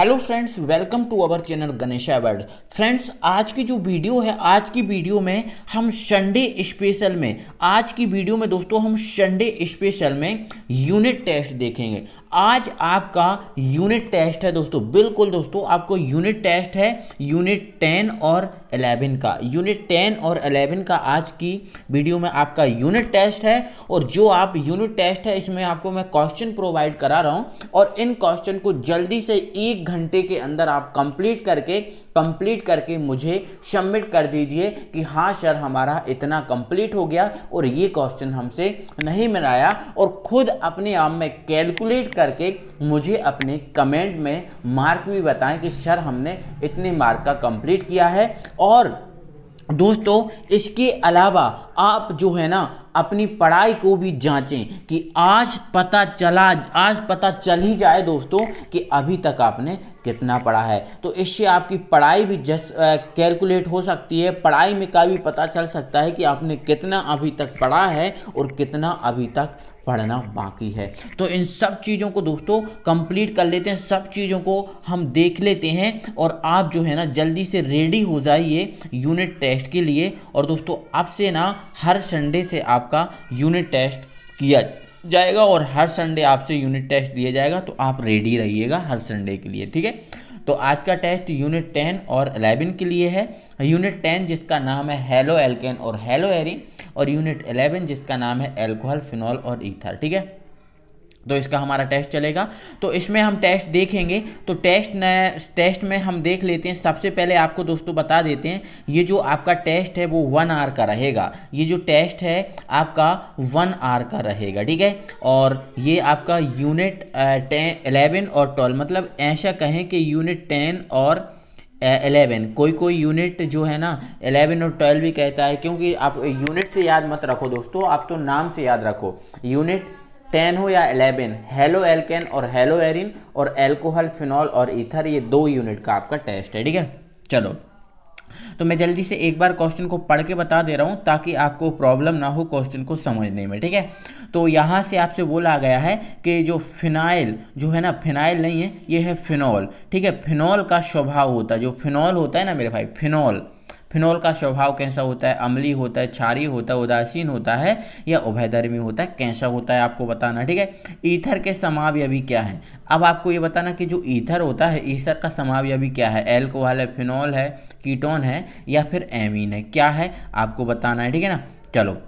hello friends welcome to our channel Ganesha world friends आज की जो वीडियो है आज की वीडियो में हम संडे स्पेशल में आज की वीडियो में दोस्तों हम संडे स्पेशल में यूनिट टेस्ट देखेंगे आज आपका यूनिट टेस्ट है दोस्तों बिल्कुल दोस्तों आपको यूनिट टेस्ट है यूनिट टेन और एलेवन का यूनिट टेन और अलेवन का आज की वीडियो में आपका यूनिट टेस्ट है और जो आप यूनिट टेस्ट है इसमें आपको मैं क्वेश्चन प्रोवाइड करा रहा हूँ और इन क्वेश्चन को जल्दी से एक घंटे के अंदर आप कंप्लीट करके कंप्लीट करके मुझे सबमिट कर दीजिए कि हाँ सर हमारा इतना कंप्लीट हो गया और ये क्वेश्चन हमसे नहीं मिलाया और खुद अपने आप में कैलकुलेट करके मुझे अपने कमेंट में मार्क भी बताएं कि सर हमने इतने मार्क का कंप्लीट किया है और दोस्तों इसके अलावा आप जो है ना अपनी पढ़ाई को भी जांचें कि आज पता चला आज पता चल ही जाए दोस्तों कि अभी तक आपने कितना पढ़ा है तो इससे आपकी पढ़ाई भी जस कैलकुलेट हो सकती है पढ़ाई में का भी पता चल सकता है कि आपने कितना अभी तक पढ़ा है और कितना अभी तक पढ़ना बाकी है तो इन सब चीज़ों को दोस्तों कंप्लीट कर लेते हैं सब चीज़ों को हम देख लेते हैं और आप जो है ना जल्दी से रेडी हो जाइए यूनिट टेस्ट के लिए और दोस्तों अब से ना हर संडे से आपका यूनिट टेस्ट किया जाएगा और हर संडे आपसे यूनिट टेस्ट दिया जाएगा तो आप रेडी रहिएगा हर संडे के लिए ठीक है तो आज का टेस्ट यूनिट टेन और एलेवन के लिए है यूनिट टेन जिसका नाम है हेलो एल्केन और हेलो एरिन और यूनिट एलेवन जिसका नाम है एल्कोहल फिनॉल और ईथर ठीक है तो इसका हमारा टेस्ट चलेगा तो इसमें हम टेस्ट देखेंगे तो टेस्ट न टेस्ट में हम देख लेते हैं सबसे पहले आपको दोस्तों बता देते हैं ये जो आपका टेस्ट है वो वन आर का रहेगा ये जो टेस्ट है आपका वन आर का रहेगा ठीक है और ये आपका यूनिट एलेवन और ट्वेल्व मतलब ऐसा कहें कि यूनिट टेन और एलेवन कोई कोई यूनिट जो है ना एलेवन और ट्वेल्व भी कहता है क्योंकि आप यूनिट से याद मत रखो दोस्तों आप तो नाम से याद रखो यूनिट टेन हो या एलेवन हेलो एल्केन और हेलो एरिन और एल्कोहल फिनॉल और इथर ये दो यूनिट का आपका टेस्ट है ठीक है चलो तो मैं जल्दी से एक बार क्वेश्चन को पढ़ के बता दे रहा हूँ ताकि आपको प्रॉब्लम ना हो क्वेश्चन को समझने में ठीक है तो यहाँ से आपसे बोला गया है कि जो फिनाइल जो है ना फिनाइल नहीं है ये है फिनॉल ठीक है फिनॉल का स्वभाव होता है जो फिनॉल होता है ना मेरे भाई फिनॉल फिनोल का स्वभाव कैसा होता है अमली होता है क्षारी होता है उदासीन होता है या उभयधर्मी होता है कैसा होता है आपको बताना ठीक है ईथर के समाव्य भी क्या है अब आपको ये बताना कि जो ईथर होता है ईथर का समावय भी क्या है एल्कोहल है फिनोल है कीटोन है या फिर एमीन है क्या है आपको बताना है ठीक है ना चलो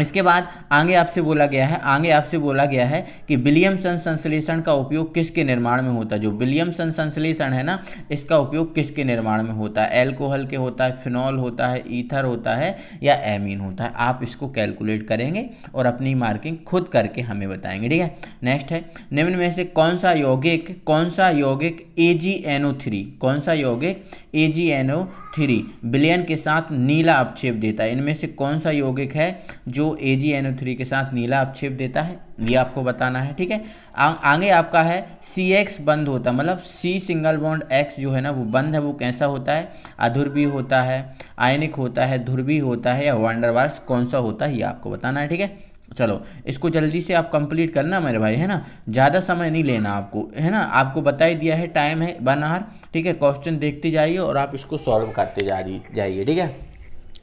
इसके बाद आगे आपसे बोला गया है आगे आपसे बोला गया है कि विलियमसन संश्लेषण का उपयोग किसके निर्माण में होता है जो विलियमसन संश्लेषण है ना इसका उपयोग किसके निर्माण में होता है एल्कोहल के होता है फिनॉल होता है ईथर होता है या एमीन होता है आप इसको कैलकुलेट करेंगे और अपनी मार्किंग खुद करके हमें बताएंगे ठीक है नेक्स्ट है निम्न में से कौन सा यौगिक कौन सा यौगिक ए कौन सा यौगिक ए थ्री बिलियन के साथ नीला अपक्षेप देता है इनमें से कौन सा यौगिक है जो ए जी एन ओ थ्री के साथ नीला अपक्षेप देता है ये आपको बताना है ठीक है आ, आगे आपका है सी एक्स बंद होता है मतलब सी सिंगल बॉन्ड एक्स जो है ना वो बंद है वो कैसा होता है अधुर्वी होता है आयनिक होता है ध्रुवी होता है या वांडरवाल्स कौन सा होता है ये आपको बताना है ठीक है चलो इसको जल्दी से आप कंप्लीट करना मेरे भाई है ना ज़्यादा समय नहीं लेना आपको है ना आपको बता ही दिया है टाइम है वन आवर ठीक है क्वेश्चन देखते जाइए और आप इसको सॉल्व करते जा जाइए ठीक है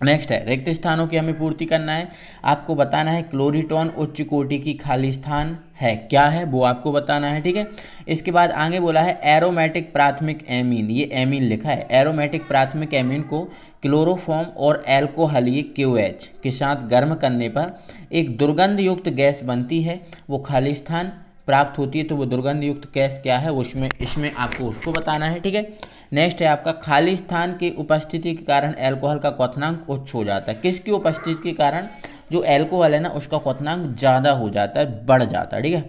नेक्स्ट है रिक्त स्थानों की हमें पूर्ति करना है आपको बताना है क्लोरीटोन उच्च कोटि की खाली स्थान है क्या है वो आपको बताना है ठीक है इसके बाद आगे बोला है एरोमेटिक प्राथमिक एमीन ये एमीन लिखा है एरोमेटिक प्राथमिक एमीन को क्लोरोफॉर्म और एल्कोहल ये क्यू एच के साथ गर्म करने पर एक दुर्गंध युक्त गैस बनती है वो खाली स्थान प्राप्त होती है तो वो दुर्गंध युक्त गैस क्या है उसमें इसमें आपको उसको बताना है ठीक है नेक्स्ट है आपका खाली स्थान की उपस्थिति के कारण एल्कोहल का क्वथनांक उच्च हो जाता है किसकी उपस्थिति के कारण जो एल्कोहल है ना उसका क्वथनांक ज़्यादा हो जाता है बढ़ जाता है ठीक है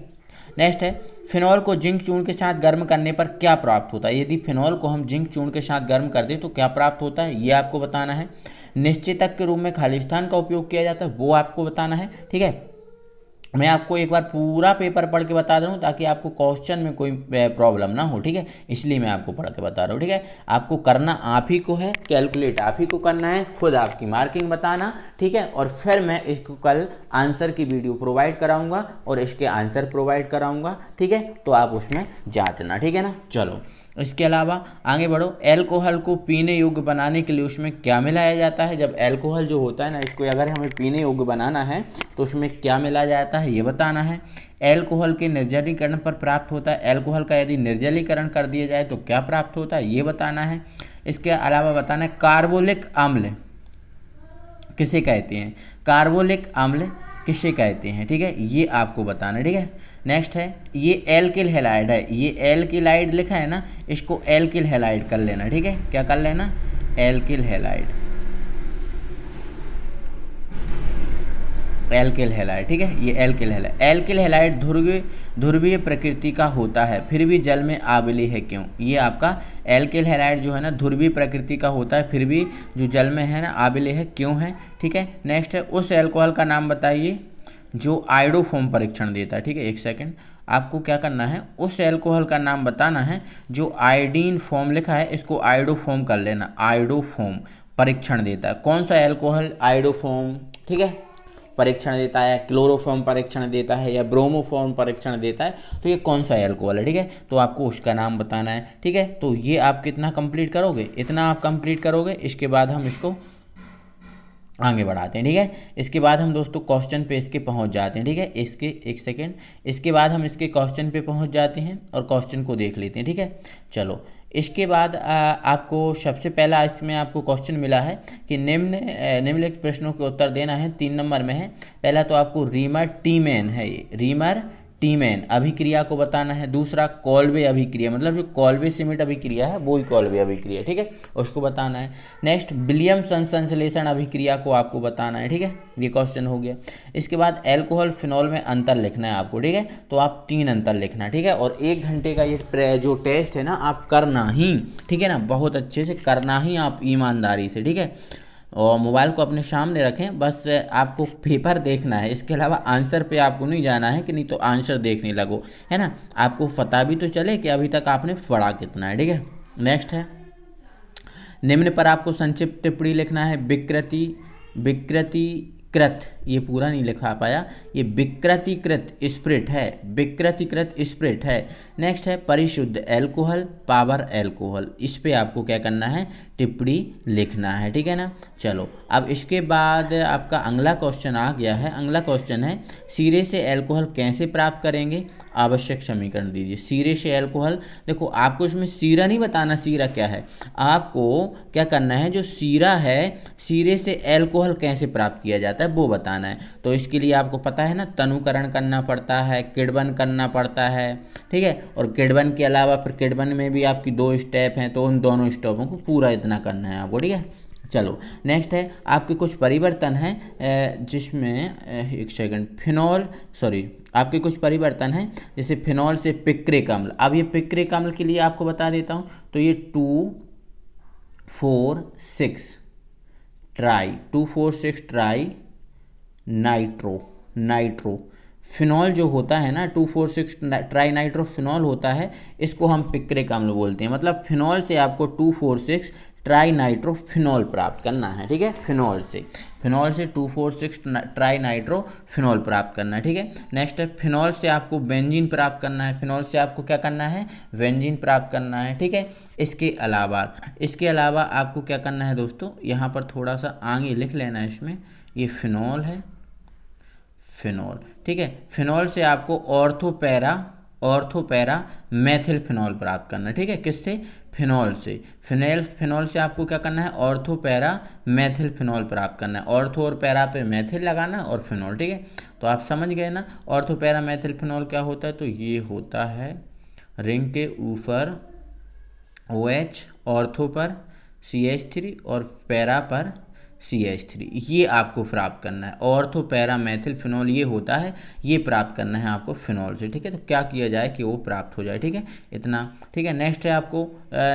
नेक्स्ट है फिनॉल को जिंक चूर्ण के साथ गर्म करने पर क्या प्राप्त होता है यदि फिनॉल को हम जिंक चूर्ण के साथ गर्म कर दें तो क्या प्राप्त होता है ये आपको बताना है निश्चितक के रूप में खालिस्तान का उपयोग किया जाता है वो आपको बताना है ठीक है मैं आपको एक बार पूरा पेपर पढ़ के बता दूँ ताकि आपको क्वेश्चन में कोई प्रॉब्लम ना हो ठीक है इसलिए मैं आपको पढ़ के बता रहा हूँ ठीक है आपको करना आप ही को है कैलकुलेट आप ही को करना है खुद आपकी मार्किंग बताना ठीक है और फिर मैं इसको कल आंसर की वीडियो प्रोवाइड कराऊँगा और इसके आंसर प्रोवाइड कराऊँगा ठीक है तो आप उसमें जाँचना ठीक है ना चलो इसके अलावा आगे बढ़ो एल्कोहल को पीने योग्य बनाने के लिए उसमें क्या मिलाया जाता है जब एल्कोहल जो होता है ना इसको अगर हमें पीने योग्य बनाना है तो उसमें क्या मिलाया जाता है ये बताना है एल्कोहल के निर्जलीकरण पर प्राप्त होता है एल्कोहल का यदि निर्जलीकरण कर दिया जाए तो क्या प्राप्त होता है ये बताना है इसके अलावा बताना है कार्बोलिक अम्ल किसे कहते हैं कार्बोलिक अम्ल किसे कहते हैं ठीक है ये आपको बताना ठीक है नेक्स्ट है ये एल्किल हेलाइड है ये एल्किल हाइड लिखा है ना इसको एल्किल हेलाइड कर लेना ठीक है क्या कर लेना एल्किल हेलाइड एल्किल हेलाइड ठीक है ये एल्किल हेलाइड एल्किल हेलाइड ध्रुवीय ध्रुवीय प्रकृति का होता है फिर भी जल में आबली है क्यों ये आपका एल्किल हेलाइड जो है ना ध्रुवीय प्रकृति का होता है फिर भी जो जल में है ना आबली है क्यों है ठीक है नेक्स्ट है उस एल्कोहल का नाम बताइए जो आयोडोफॉर्म परीक्षण देता है ठीक है एक सेकेंड आपको क्या करना है उस एल्कोहल का नाम बताना है जो आयोडीन फॉर्म लिखा है इसको आयोडोफॉर्म कर लेना आयोडोफॉर्म परीक्षण देता है कौन सा एल्कोहल आयोडोफॉर्म ठीक है परीक्षण देता है क्लोरोफॉर्म परीक्षण देता है या ब्रोमोफॉर्म परीक्षण देता है तो ये कौन सा एल्कोहल है ठीक है तो आपको उसका नाम बताना है ठीक है तो ये आप कितना कंप्लीट करोगे इतना आप कंप्लीट करोगे इसके बाद हम इसको आगे बढ़ाते हैं ठीक है इसके बाद हम दोस्तों क्वेश्चन पे इसके पहुंच जाते हैं ठीक है इसके एक सेकेंड इसके बाद हम इसके क्वेश्चन पे पहुंच जाते हैं और क्वेश्चन को देख लेते हैं ठीक है चलो इसके बाद आ, आपको सबसे पहला इसमें आपको क्वेश्चन मिला है कि निम्न निम्नलिखित प्रश्नों के उत्तर देना है तीन नंबर में है पहला तो आपको रीमर टीमेन है ये रीमर टीमेन अभिक्रिया को बताना है दूसरा कॉलवे अभिक्रिया मतलब जो कॉलवे सीमेंट अभिक्रिया है वो ही कॉलवे अभिक्रिया ठीक है उसको बताना है नेक्स्ट विलियम संश्लेषण अभिक्रिया को आपको बताना है ठीक है ये क्वेश्चन हो गया इसके बाद एल्कोहल फिनॉल में अंतर लिखना है आपको ठीक है तो आप तीन अंतर लिखना ठीक है और एक घंटे का ये जो टेस्ट है ना आप करना ही ठीक है ना बहुत अच्छे से करना ही आप ईमानदारी से ठीक है और मोबाइल को अपने सामने रखें बस आपको पेपर देखना है इसके अलावा आंसर पे आपको नहीं जाना है कि नहीं तो आंसर देखने लगो है ना आपको पता भी तो चले कि अभी तक आपने पढ़ा कितना है ठीक है नेक्स्ट है निम्न पर आपको संक्षिप्त टिप्पणी लिखना है विकृति विकृति कृत ये पूरा नहीं लिखा पाया ये विकृतिकृत स्प्रिट है विकृतिकृत स्प्रिट है नेक्स्ट है परिशुद्ध एल्कोहल पावर एल्कोहल इस पर आपको क्या करना है टिप्पणी लिखना है ठीक है ना चलो अब इसके बाद आपका अगला क्वेश्चन आ गया है अगला क्वेश्चन है सिरे से एल्कोहल कैसे प्राप्त करेंगे आवश्यक समीकरण दीजिए सीरे से एल्कोहल देखो आपको इसमें सीरा नहीं बताना सीरा क्या है आपको क्या करना है जो सीरा है सीरे से एल्कोहल कैसे प्राप्त किया जाता है वो बताना है तो इसके लिए आपको पता है ना तनुकरण करना पड़ता है किडबन करना पड़ता है ठीक है और किडबन के अलावा फिर किडबन में भी आपकी दो स्टेप हैं तो उन दोनों स्टेपों को पूरा इतना करना है आपको ठीक है चलो नेक्स्ट है आपके कुछ परिवर्तन हैं जिसमें एक सेकंड फिनॉल सॉरी आपके कुछ परिवर्तन हैं जैसे फिनॉल से पिक्रिक अम्ल अब ये पिक्रिक अम्ल के लिए आपको बता देता हूँ तो ये two four six tri two four six tri nitro nitro phenol जो होता है ना two four six tri nitrophenol होता है इसको हम पिक्रिक अम्ल बोलते हैं मतलब फिनॉल से आपको two four six tri nitrophenol प्राप्त करना है ठीक है फिनॉल से फिनॉल से two four six tri nitro phenol प्राप्त करना है ठीक है नेक्स्ट है फिनॉल से आपको बेंजीन प्राप्त करना है फिनॉल से आपको क्या करना है बेंजीन प्राप्त करना है ठीक है इसके अलावा इसके अलावा आपको क्या करना है दोस्तों यहाँ पर थोड़ा सा आगे लिख लेना है इसमें ये फिनॉल है फिनॉल ठीक है फिनॉल से आपको ऑर्थोपैरा ऑर्थोपैरा मैथिल फिनॉल प्राप्त करना ठीक है किससे फिनॉल से फिनेल फिनॉल से आपको क्या करना है ऑर्थोपैरा मैथिल फिनॉल प्राप्त करना है ऑर्थो और पैरा पे मैथिल लगाना है और फिनॉल ठीक है तो आप समझ गए ना ऑर्थोपैरा मैथिल फिनॉल क्या होता है तो ये होता है रिंग के ऊपर ओ एच ऑर्थो पर सी एच थ्री और पैरा पर सी एच थ्री ये आपको प्राप्त करना है और पैरा मैथिल फिनॉल ये होता है ये प्राप्त करना है आपको फिनॉल से ठीक है तो क्या किया जाए कि वो प्राप्त हो जाए ठीक है इतना ठीक है नेक्स्ट है आपको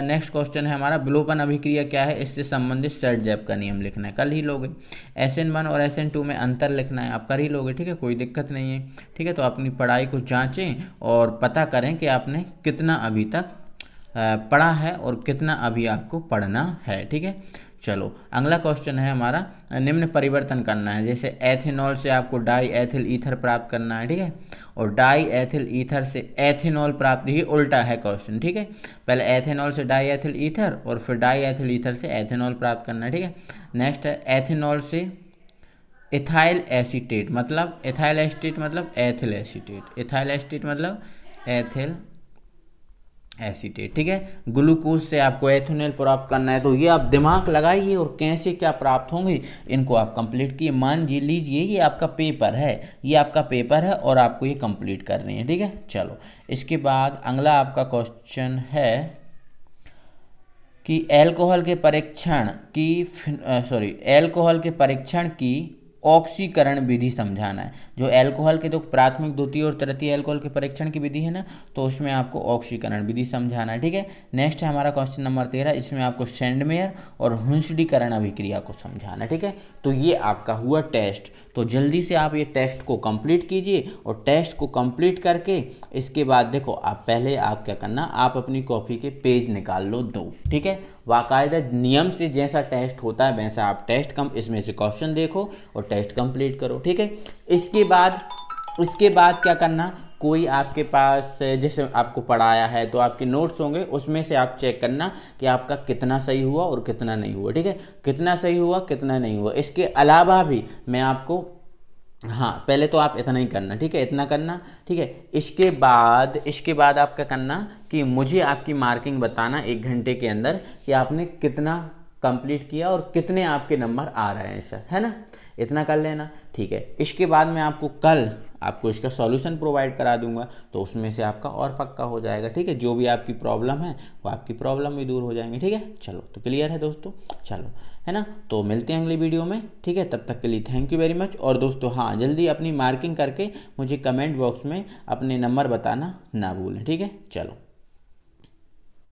नेक्स्ट क्वेश्चन है हमारा ब्लोपन अभिक्रिया क्या है इससे संबंधित सेट जैप का नियम लिखना है कल ही लोगे एस एन वन और एस एन टू में अंतर लिखना है आप कर ही लोगे ठीक है कोई दिक्कत नहीं है ठीक है तो अपनी पढ़ाई को जाँचें और पता करें कि आपने कितना अभी तक पढ़ा है और कितना अभी आपको पढ़ना है ठीक है चलो अगला क्वेश्चन है हमारा निम्न परिवर्तन करना है जैसे एथेनॉल से आपको डाई एथिल ईथर प्राप्त करना है ठीक है और डाई एथिल ईथर से एथेनॉल प्राप्त ही उल्टा है क्वेश्चन ठीक है पहले एथेनॉल से डाई एथिल ईथर और फिर डाई एथिल ईथर से एथेनॉल प्राप्त करना है ठीक है नेक्स्ट है एथेनॉल से इथाइल एसीटेट मतलब इथाइल एसीटेट मतलब एथिल एसीटेट इथाइल एसीटेट मतलब एथिल एसीटेट ठीक है ग्लूकोज से आपको एथोनल प्राप्त करना है तो ये आप दिमाग लगाइए और कैसे क्या प्राप्त होंगे इनको आप कंप्लीट किए मान जी लीजिए ये आपका पेपर है ये आपका पेपर है और आपको ये कंप्लीट करनी है ठीक है चलो इसके बाद अगला आपका क्वेश्चन है कि एल्कोहल के परीक्षण की सॉरी एल्कोहल के परीक्षण की ऑक्सीकरण विधि समझाना है जो एल्कोहल के दो तो प्राथमिक द्वितीय और तृतीय एल्कोहल के परीक्षण की विधि है ना तो उसमें आपको ऑक्सीकरण विधि समझाना है ठीक है नेक्स्ट है हमारा क्वेश्चन नंबर तेरह इसमें आपको सेंडमेयर और हुंसडीकरण अभिक्रिया को समझाना है ठीक है तो ये आपका हुआ टेस्ट तो जल्दी से आप ये टेस्ट को कंप्लीट कीजिए और टेस्ट को कंप्लीट करके इसके बाद देखो आप पहले आप क्या करना आप अपनी कॉपी के पेज निकाल लो दो ठीक है बाकायदा नियम से जैसा टेस्ट होता है वैसा आप टेस्ट कम इसमें से क्वेश्चन देखो और टेस्ट कंप्लीट करो ठीक है इसके बाद उसके बाद क्या करना कोई आपके पास जैसे आपको पढ़ाया है तो आपके नोट्स होंगे उसमें से आप चेक करना कि आपका कितना सही हुआ और कितना नहीं हुआ ठीक है कितना सही हुआ कितना नहीं हुआ इसके अलावा भी मैं आपको हाँ पहले तो आप इतना ही करना ठीक है इतना करना ठीक है इसके बाद इसके बाद आप क्या करना कि मुझे आपकी मार्किंग बताना एक घंटे के अंदर कि आपने कितना कंप्लीट किया और कितने आपके नंबर आ रहे हैं सर है ना इतना कर लेना ठीक है इसके बाद में आपको कल आपको इसका सॉल्यूशन प्रोवाइड करा दूंगा तो उसमें से आपका और पक्का हो जाएगा ठीक है जो भी आपकी प्रॉब्लम है वो आपकी प्रॉब्लम भी दूर हो जाएंगे ठीक है चलो तो क्लियर है दोस्तों चलो है ना तो मिलते हैं अगली वीडियो में ठीक है तब तक के लिए थैंक यू वेरी मच और दोस्तों हाँ जल्दी अपनी मार्किंग करके मुझे कमेंट बॉक्स में अपने नंबर बताना ना भूलें ठीक है चलो